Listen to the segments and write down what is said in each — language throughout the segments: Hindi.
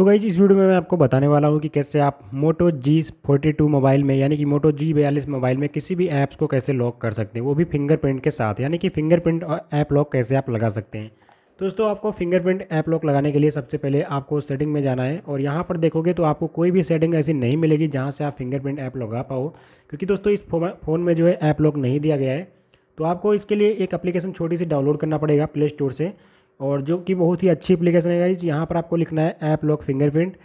तो गई इस वीडियो में मैं आपको बताने वाला हूँ कि कैसे आप Moto G forty two mobile में यानी कि मोटो जी बयालीस मोबाइल में किसी भी ऐप्स को कैसे लॉक कर सकते हैं वो भी फिंगरप्रिंट के साथ यानी कि फिंगरप्रिंट और ऐप लॉक कैसे आप लगा सकते हैं दोस्तों आपको फिंगरप्रिंट ऐप लॉक लगाने के लिए सबसे पहले आपको सेटिंग में जाना है और यहाँ पर देखोगे तो आपको कोई भी सेटिंग ऐसी नहीं मिलेगी जहाँ से आप फिंगरप्रिंट ऐप लगा पाओ क्योंकि दोस्तों इस फ़ोन में जो है ऐप लॉक नहीं दिया गया है तो आपको इसके लिए एक एप्लीकेशन छोटी सी डाउनलोड करना पड़ेगा प्ले स्टोर से और जो कि बहुत ही अच्छी एप्लीकेशन है गाइज यहाँ पर आपको लिखना है app lock fingerprint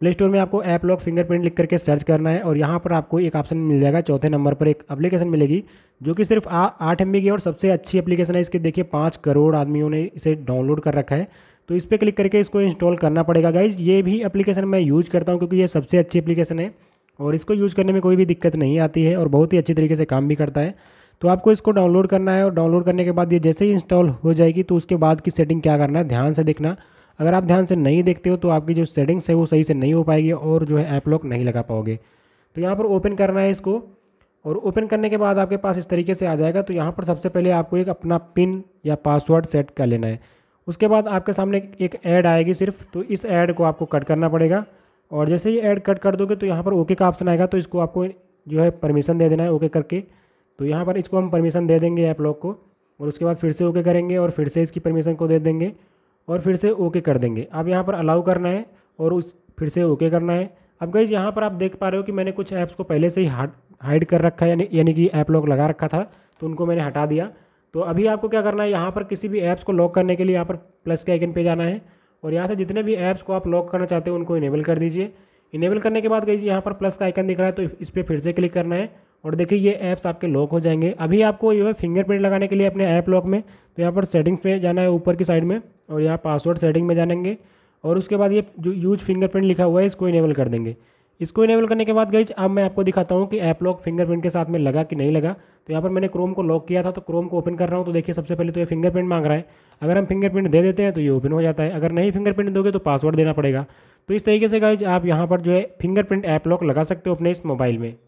play store में आपको ऐप लॉक फिंगरप्रिंट लिख करके सर्च करना है और यहाँ पर आपको एक ऑप्शन मिल जाएगा चौथे नंबर पर एक एप्लीकेशन मिलेगी जो कि सिर्फ आठ एम की और सबसे अच्छी एप्लीकेशन है इसके देखिए पाँच करोड़ आदमियों ने इसे डाउनलोड कर रखा है तो इस पर क्लिक करके इसको इंस्टॉल करना पड़ेगा गाइज ये भी एप्लीकेशन मैं यूज़ करता हूँ क्योंकि ये सबसे अच्छी एप्लीकेशन है और इसको यूज़ करने में कोई भी दिक्कत नहीं आती है और बहुत ही अच्छी तरीके से काम भी करता है तो आपको इसको डाउनलोड करना है और डाउनलोड करने के बाद ये जैसे ही इंस्टॉल हो जाएगी तो उसके बाद की सेटिंग क्या करना है ध्यान से देखना अगर आप ध्यान से नहीं देखते हो तो आपकी जो सेटिंग्स है वो सही से नहीं हो पाएगी और जो है ऐप लॉक नहीं लगा पाओगे तो यहाँ पर ओपन करना है इसको और ओपन करने के बाद आपके पास इस तरीके से आ जाएगा तो यहाँ पर सबसे पहले आपको एक अपना पिन या पासवर्ड सेट कर लेना है उसके बाद आपके सामने एक ऐड आएगी सिर्फ तो इस ऐड को आपको कट करना पड़ेगा और जैसे ही ऐड कट कर दोगे तो यहाँ पर ओके का ऑप्शन आएगा तो इसको आपको जो है परमिशन दे देना है ओके करके तो यहाँ पर इसको हम परमिशन दे देंगे ऐप लॉक को और उसके बाद फिर से ओके करेंगे और फिर से इसकी परमिशन को दे देंगे और फिर से ओके कर देंगे अब यहाँ पर अलाउ करना है और उस फिर से ओके करना है अब गई यहाँ पर आप देख पा रहे हो कि मैंने कुछ ऐप्स को पहले से ही हाइड कर रखा है यानी यानी कि ऐप लॉक लगा रखा था तो उनको मैंने हटा दिया तो अभी आपको क्या करना है यहाँ पर किसी भी ऐप्स को लॉक करने के लिए यहाँ पर प्लस के आइकन पे जाना है और यहाँ से जितने भी ऐप्स को आप लॉक करना चाहते हो उनको इनेबल कर दीजिए इनेबल करने के बाद गई यहाँ पर प्लस का आइकन दिख रहा है तो इस पर फिर से क्लिक करना है और देखिए ये ऐप्स आपके लॉक हो जाएंगे अभी आपको जो है फिंगरप्रिंट लगाने के लिए अपने ऐप लॉक में तो यहाँ पर सेटिंग्स में जाना है ऊपर की साइड में और यहाँ पासवर्ड सेटिंग में जानेंगे और उसके बाद ये जो यूज फिंगरप्रिंट लिखा हुआ है इसको इनेबल कर देंगे इसको इनेबल करने के बाद गई अब मैं आपको दिखाता हूँ कि ऐप लॉक फिंगरप्रिंट के साथ में लगा कि नहीं लगा तो यहाँ पर मैंने क्रोम को लॉक किया था तो क्रोम को ओपन कर रहा हूँ तो देखिए सबसे पहले तो ये फिंगरप्रिंट मांग रहा है अगर हम फिंगरप्रिंट दे देते हैं तो ये ओपन हो जाता है अगर नहीं फिंगरप्रिंट दोगे तो पासवर्ड देना पड़ेगा तो इस तरीके से गाइज आप यहाँ पर जो है फिंगरप्रिंट ऐप लॉक लगा सकते हो अपने इस मोबाइल में